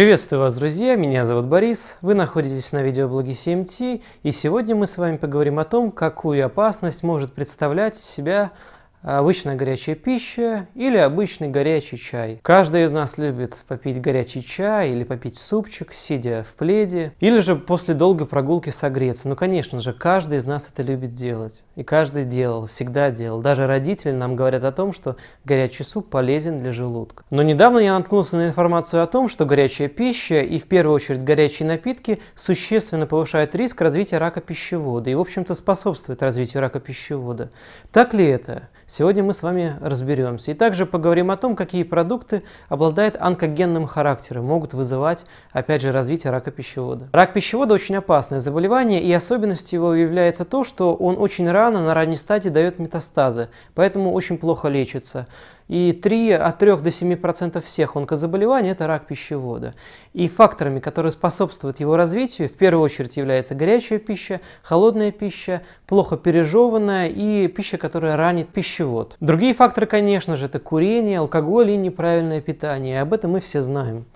Приветствую вас, друзья! Меня зовут Борис, вы находитесь на видеоблоге CMT, и сегодня мы с вами поговорим о том, какую опасность может представлять себя обычная горячая пища или обычный горячий чай. Каждый из нас любит попить горячий чай или попить супчик, сидя в пледе, или же после долгой прогулки согреться. Ну, конечно же, каждый из нас это любит делать. И каждый делал, всегда делал. Даже родители нам говорят о том, что горячий суп полезен для желудка. Но недавно я наткнулся на информацию о том, что горячая пища и в первую очередь горячие напитки существенно повышают риск развития рака пищевода и, в общем-то, способствует развитию рака пищевода. Так ли это? Сегодня мы с вами разберемся и также поговорим о том, какие продукты обладают онкогенным характером, могут вызывать, опять же, развитие рака пищевода. Рак пищевода очень опасное заболевание, и особенностью его является то, что он очень рано, на ранней стадии дает метастазы, поэтому очень плохо лечится. И 3, от 3 до 7% всех онкозаболеваний – это рак пищевода. И факторами, которые способствуют его развитию, в первую очередь является горячая пища, холодная пища, плохо пережеванная и пища, которая ранит пищевод. Другие факторы, конечно же, это курение, алкоголь и неправильное питание. Об этом мы все знаем.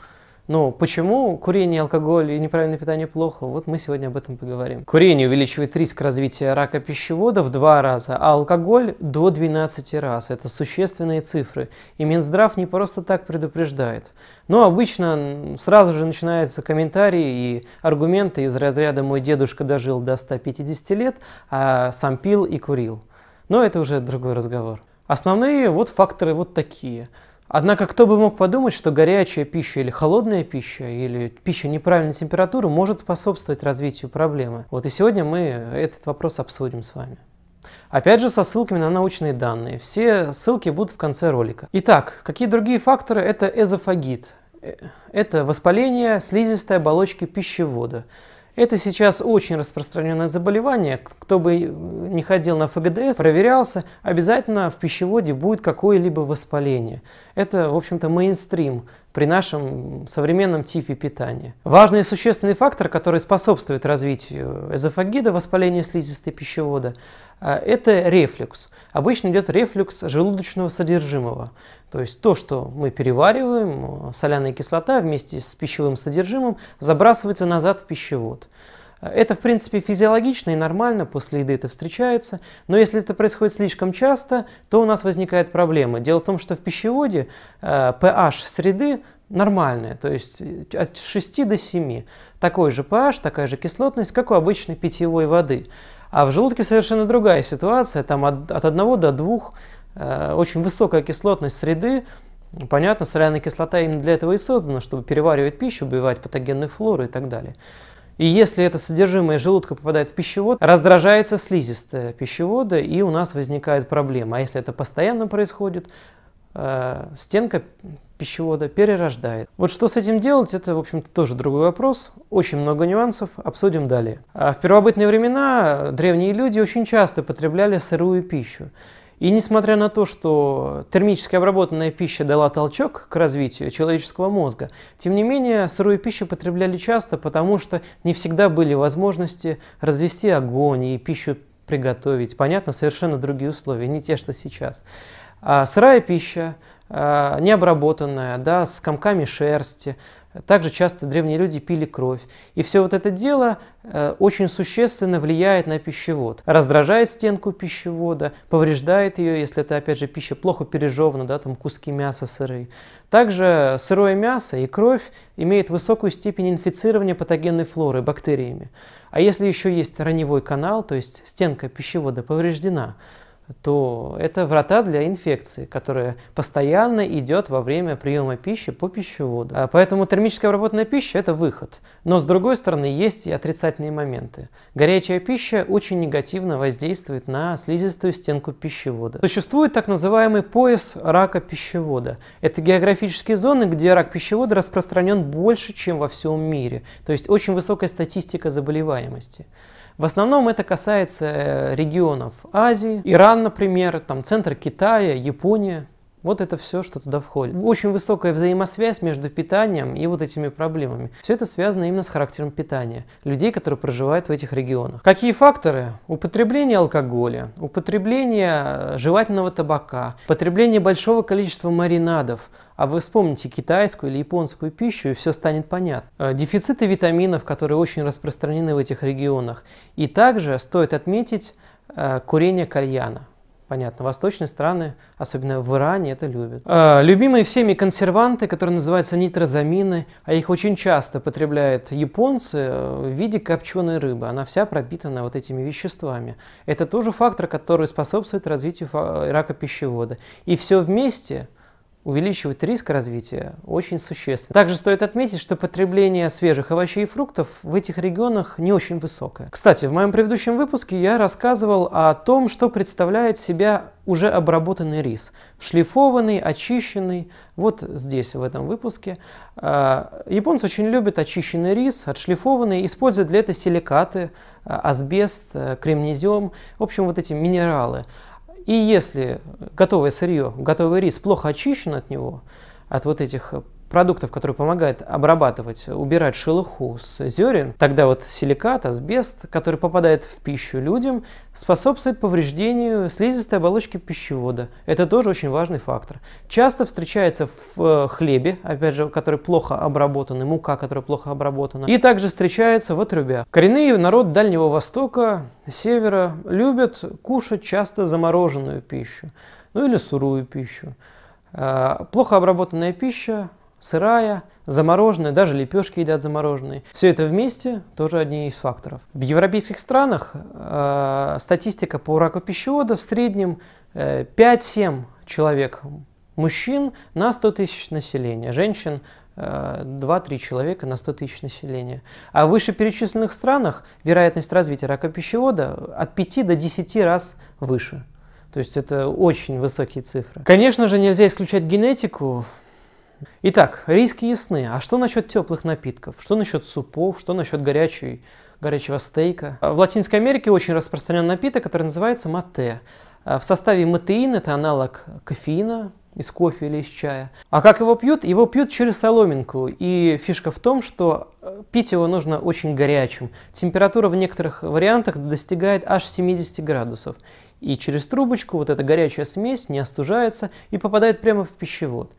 Ну, почему курение, алкоголь и неправильное питание плохо? Вот мы сегодня об этом поговорим. Курение увеличивает риск развития рака пищевода в два раза, а алкоголь до 12 раз. Это существенные цифры. И Минздрав не просто так предупреждает. Но обычно сразу же начинаются комментарии и аргументы из разряда «мой дедушка дожил до 150 лет, а сам пил и курил». Но это уже другой разговор. Основные вот факторы вот такие – Однако кто бы мог подумать, что горячая пища или холодная пища, или пища неправильной температуры может способствовать развитию проблемы. Вот и сегодня мы этот вопрос обсудим с вами. Опять же, со ссылками на научные данные. Все ссылки будут в конце ролика. Итак, какие другие факторы? Это эзофагит. Э, это воспаление слизистой оболочки пищевода. Это сейчас очень распространенное заболевание. Кто бы не ходил на ФГДС, проверялся, обязательно в пищеводе будет какое-либо воспаление. Это, в общем-то, мейнстрим при нашем современном типе питания. Важный и существенный фактор, который способствует развитию эзофагида, воспаления слизистой пищевода, а, это рефлюкс. Обычно идет рефлюкс желудочного содержимого. То есть то, что мы перевариваем, соляная кислота вместе с пищевым содержимым забрасывается назад в пищевод. Это, в принципе, физиологично и нормально, после еды это встречается, но если это происходит слишком часто, то у нас возникает проблема. Дело в том, что в пищеводе pH э, среды нормальная, то есть э, от 6 до 7. Такой же pH, такая же кислотность, как у обычной питьевой воды. А в желудке совершенно другая ситуация, там от, от 1 до 2 Э, очень высокая кислотность среды. Понятно, соляная кислота именно для этого и создана, чтобы переваривать пищу, убивать патогенные флоры и так далее. И если это содержимое желудка попадает в пищевод, раздражается слизистая пищевода, и у нас возникает проблема. А если это постоянно происходит, э, стенка пищевода перерождает. Вот что с этим делать, это, в общем-то, тоже другой вопрос. Очень много нюансов, обсудим далее. А в первобытные времена древние люди очень часто потребляли сырую пищу. И несмотря на то, что термически обработанная пища дала толчок к развитию человеческого мозга, тем не менее сырую пищу потребляли часто, потому что не всегда были возможности развести огонь и пищу приготовить. Понятно, совершенно другие условия, не те, что сейчас. А сырая пища, а, необработанная, да, с комками шерсти, также часто древние люди пили кровь. И все вот это дело э, очень существенно влияет на пищевод. Раздражает стенку пищевода, повреждает ее, если это, опять же, пища плохо пережевана, да, там куски мяса сырые. Также сырое мясо и кровь имеют высокую степень инфицирования патогенной флоры бактериями. А если еще есть раневой канал, то есть стенка пищевода повреждена, то это врата для инфекции, которая постоянно идет во время приема пищи по пищеводу. А поэтому термическая обработанная пища – это выход. Но, с другой стороны, есть и отрицательные моменты. Горячая пища очень негативно воздействует на слизистую стенку пищевода. Существует так называемый пояс рака пищевода. Это географические зоны, где рак пищевода распространен больше, чем во всем мире. То есть очень высокая статистика заболеваемости. В основном это касается э, регионов Азии, Иран, например, там центр Китая, Япония. Вот это все, что туда входит. Очень высокая взаимосвязь между питанием и вот этими проблемами. Все это связано именно с характером питания людей, которые проживают в этих регионах. Какие факторы? Употребление алкоголя, употребление э, жевательного табака, потребление большого количества маринадов, а вы вспомните китайскую или японскую пищу, и все станет понятно. Э, дефициты витаминов, которые очень распространены в этих регионах. И также стоит отметить э, курение кальяна. Понятно. Восточные страны, особенно в Иране, это любят. А, любимые всеми консерванты, которые называются нитрозамины, а их очень часто потребляют японцы э, в виде копченой рыбы. Она вся пропитана вот этими веществами. Это тоже фактор, который способствует развитию рака пищевода. И все вместе увеличивает риск развития очень существенно. Также стоит отметить, что потребление свежих овощей и фруктов в этих регионах не очень высокое. Кстати, в моем предыдущем выпуске я рассказывал о том, что представляет себя уже обработанный рис. Шлифованный, очищенный. Вот здесь, в этом выпуске. А, японцы очень любят очищенный рис, отшлифованный. Используют для этого силикаты, а, асбест, э, кремнезем. В общем, вот эти минералы. И если готовое сырье, готовый рис плохо очищен от него, от вот этих продуктов, которые помогают обрабатывать, убирать шелуху с зерен, тогда вот силикат, асбест, который попадает в пищу людям, способствует повреждению слизистой оболочки пищевода. Это тоже очень важный фактор. Часто встречается в э, хлебе, опять же, который плохо обработан, и мука, которая плохо обработана. И также встречается в отрубях. Коренные народ Дальнего Востока, севера, любят кушать часто замороженную пищу, ну или сырую пищу. Э, плохо обработанная пища сырая, замороженная, даже лепешки едят замороженные. Все это вместе тоже одни из факторов. В европейских странах э, статистика по раку пищевода в среднем э, 5-7 человек мужчин на 100 тысяч населения, женщин 2-3 э, человека на 100 тысяч населения. А в вышеперечисленных странах вероятность развития рака пищевода от 5 до 10 раз выше. То есть это очень высокие цифры. Конечно же, нельзя исключать генетику, Итак, риски ясны. А что насчет теплых напитков? Что насчет супов? Что насчет горячей, горячего стейка? А в Латинской Америке очень распространен напиток, который называется мате. А в составе матеин это аналог кофеина, из кофе или из чая. А как его пьют? Его пьют через соломинку. И фишка в том, что э, пить его нужно очень горячим. Температура в некоторых вариантах достигает аж 70 градусов. И через трубочку вот эта горячая смесь не остужается и попадает прямо в пищевод.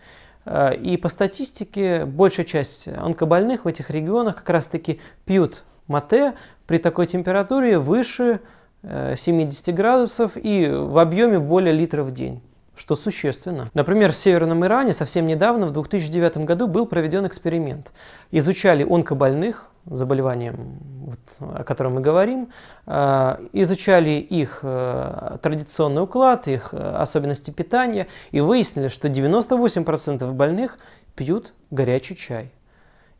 Э, и по статистике большая часть онкобольных в этих регионах как раз-таки пьют мате при такой температуре выше 70 э, градусов и в объеме более литра в день что существенно. Например, в Северном Иране совсем недавно, в 2009 году, был проведен эксперимент. Изучали онкобольных, заболеванием, вот, о котором мы говорим, э, изучали их э, традиционный уклад, их э, особенности питания и выяснили, что 98% больных пьют горячий чай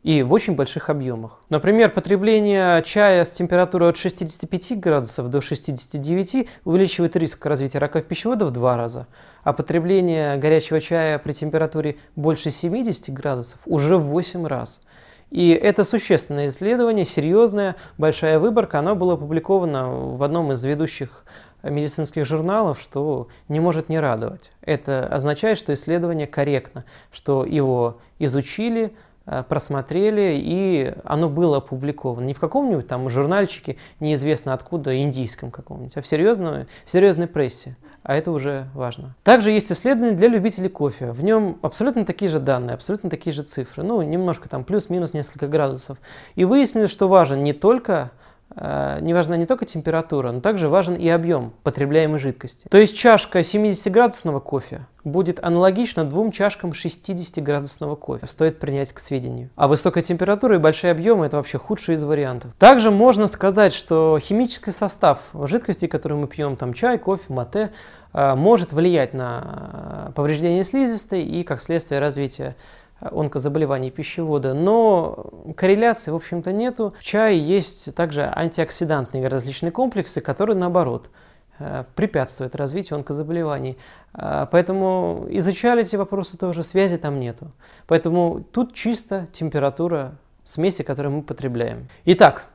и в очень больших объемах. Например, потребление чая с температурой от 65 градусов до 69 увеличивает риск развития рака пищевода в два раза, а потребление горячего чая при температуре больше 70 градусов уже в 8 раз – и это существенное исследование, серьезное, большая выборка. Оно было опубликовано в одном из ведущих медицинских журналов, что не может не радовать. Это означает, что исследование корректно, что его изучили, э, просмотрели, и оно было опубликовано. Не в каком-нибудь там журнальчике, неизвестно откуда, индийском каком-нибудь, а в серьезной, в серьезной прессе а это уже важно. Также есть исследование для любителей кофе. В нем абсолютно такие же данные, абсолютно такие же цифры, ну, немножко там плюс-минус несколько градусов. И выяснили, что важен не только э, не важна не только температура, но также важен и объем потребляемой жидкости. То есть чашка 70-градусного кофе будет аналогично двум чашкам 60-градусного кофе. Стоит принять к сведению. А высокая температура и большие объемы – это вообще худший из вариантов. Также можно сказать, что химический состав жидкости, которую мы пьем, там чай, кофе, мате, э, может влиять на э, повреждение слизистой и, как следствие, развитие онкозаболеваний пищевода, но корреляции, в общем-то, нету. В чае есть также антиоксидантные различные комплексы, которые, наоборот, Э, препятствует развитию онкозаболеваний. Э, поэтому изучали эти вопросы тоже, связи там нету. Поэтому тут чисто температура смеси, которую мы потребляем. Итак,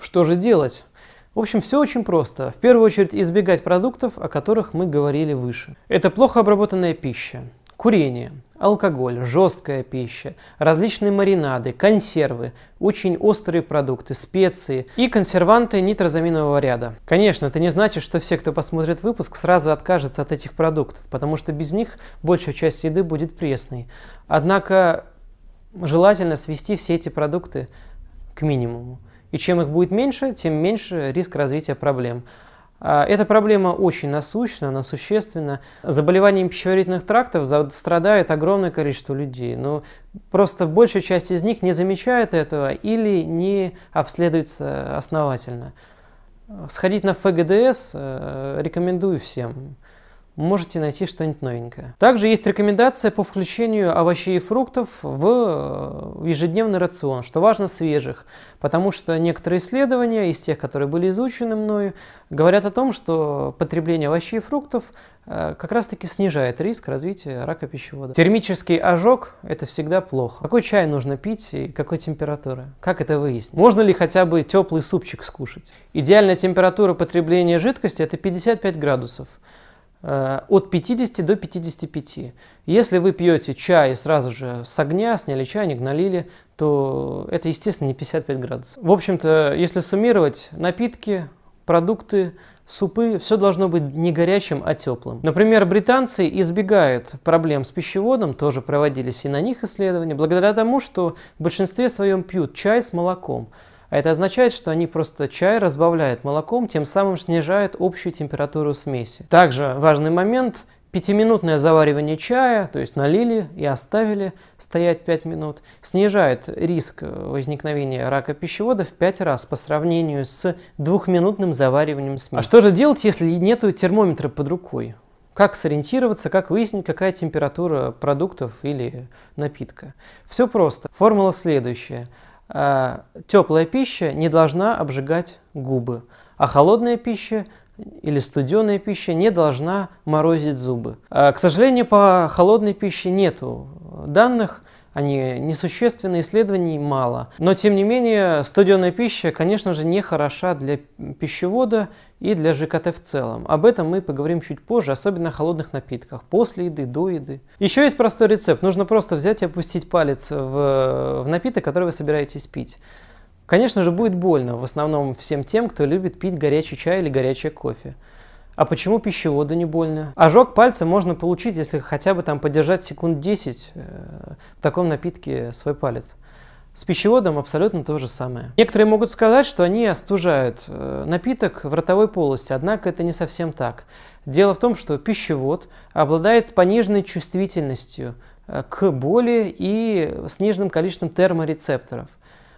что же делать? В общем, все очень просто. В первую очередь избегать продуктов, о которых мы говорили выше. Это плохо обработанная пища, Курение, алкоголь, жесткая пища, различные маринады, консервы, очень острые продукты, специи и консерванты нитрозаминового ряда. Конечно, это не значит, что все, кто посмотрит выпуск, сразу откажется от этих продуктов, потому что без них большая часть еды будет пресной. Однако желательно свести все эти продукты к минимуму. И чем их будет меньше, тем меньше риск развития проблем. А, эта проблема очень насущна, она существенна. Заболеванием пищеварительных трактов страдает огромное количество людей, но ну, просто большая часть из них не замечает этого или не обследуется основательно. Сходить на ФГДС э, рекомендую всем можете найти что-нибудь новенькое. Также есть рекомендация по включению овощей и фруктов в э, ежедневный рацион, что важно свежих, потому что некоторые исследования из тех, которые были изучены мною, говорят о том, что потребление овощей и фруктов э, как раз-таки снижает риск развития рака пищевода. Термический ожог – это всегда плохо. Какой чай нужно пить и какой температуры? Как это выяснить? Можно ли хотя бы теплый супчик скушать? Идеальная температура потребления жидкости – это 55 градусов – Э, от 50 до 55. Если вы пьете чай и сразу же с огня, сняли чайник, налили, то это, естественно, не 55 градусов. В общем-то, если суммировать, напитки, продукты, супы, все должно быть не горячим, а теплым. Например, британцы избегают проблем с пищеводом, тоже проводились и на них исследования, благодаря тому, что в большинстве своем пьют чай с молоком. А это означает, что они просто чай разбавляют молоком, тем самым снижают общую температуру смеси. Также важный момент – Пятиминутное заваривание чая, то есть налили и оставили стоять 5 минут, снижает риск возникновения рака пищевода в 5 раз по сравнению с двухминутным завариванием смеси. А что же делать, если нет термометра под рукой? Как сориентироваться, как выяснить, какая температура продуктов или напитка? Все просто. Формула следующая. А, теплая пища не должна обжигать губы, а холодная пища или студеная пища не должна морозить зубы. А, к сожалению, по холодной пище нет данных, они несущественны, исследований мало. Но, тем не менее, студеная пища, конечно же, не хороша для пищевода и для ЖКТ в целом. Об этом мы поговорим чуть позже, особенно о холодных напитках, после еды, до еды. Еще есть простой рецепт. Нужно просто взять и опустить палец в, в напиток, который вы собираетесь пить. Конечно же, будет больно, в основном всем тем, кто любит пить горячий чай или горячее кофе. А почему пищеводу не больно? Ожог пальца можно получить, если хотя бы там подержать секунд 10 э, в таком напитке свой палец. С пищеводом абсолютно то же самое. Некоторые могут сказать, что они остужают э, напиток в ротовой полости, однако это не совсем так. Дело в том, что пищевод обладает пониженной чувствительностью э, к боли и сниженным количеством терморецепторов.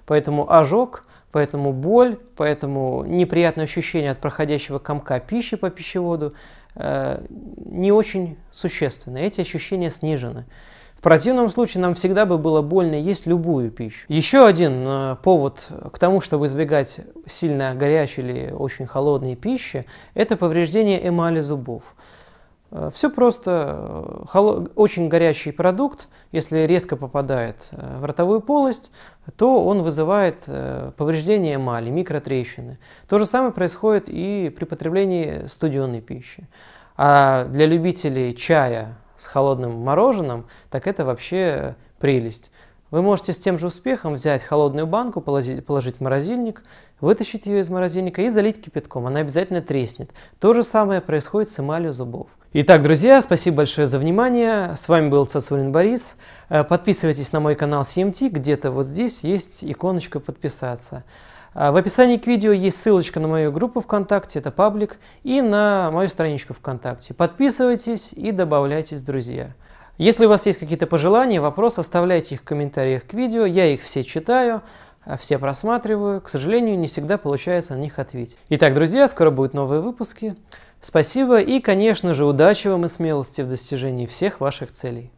Поэтому ожог – Поэтому боль, поэтому неприятное ощущение от проходящего комка пищи по пищеводу э, не очень существенны. Эти ощущения снижены. В противном случае нам всегда бы было больно есть любую пищу. Еще один э, повод к тому, чтобы избегать сильно горячей или очень холодной пищи, это повреждение эмали зубов. Э, Все просто. Э, очень горячий продукт, если резко попадает э, в ротовую полость, то он вызывает повреждение эмали, микротрещины. То же самое происходит и при потреблении студеной пищи. А для любителей чая с холодным мороженым, так это вообще прелесть. Вы можете с тем же успехом взять холодную банку, положить, положить в морозильник, вытащить ее из морозильника и залить кипятком. Она обязательно треснет. То же самое происходит с эмалью зубов. Итак, друзья, спасибо большое за внимание. С вами был Цацурин Борис. Э, подписывайтесь на мой канал CMT. Эм Где-то вот здесь есть иконочка «Подписаться». Э, в описании к видео есть ссылочка на мою группу ВКонтакте, это паблик, и на мою страничку ВКонтакте. Подписывайтесь и добавляйтесь в друзья. Если у вас есть какие-то пожелания, вопросы, оставляйте их в комментариях к видео, я их все читаю, э, все просматриваю. К сожалению, не всегда получается на них ответить. Итак, друзья, скоро будут новые выпуски. Спасибо и, конечно же, удачи вам и смелости в достижении всех ваших целей.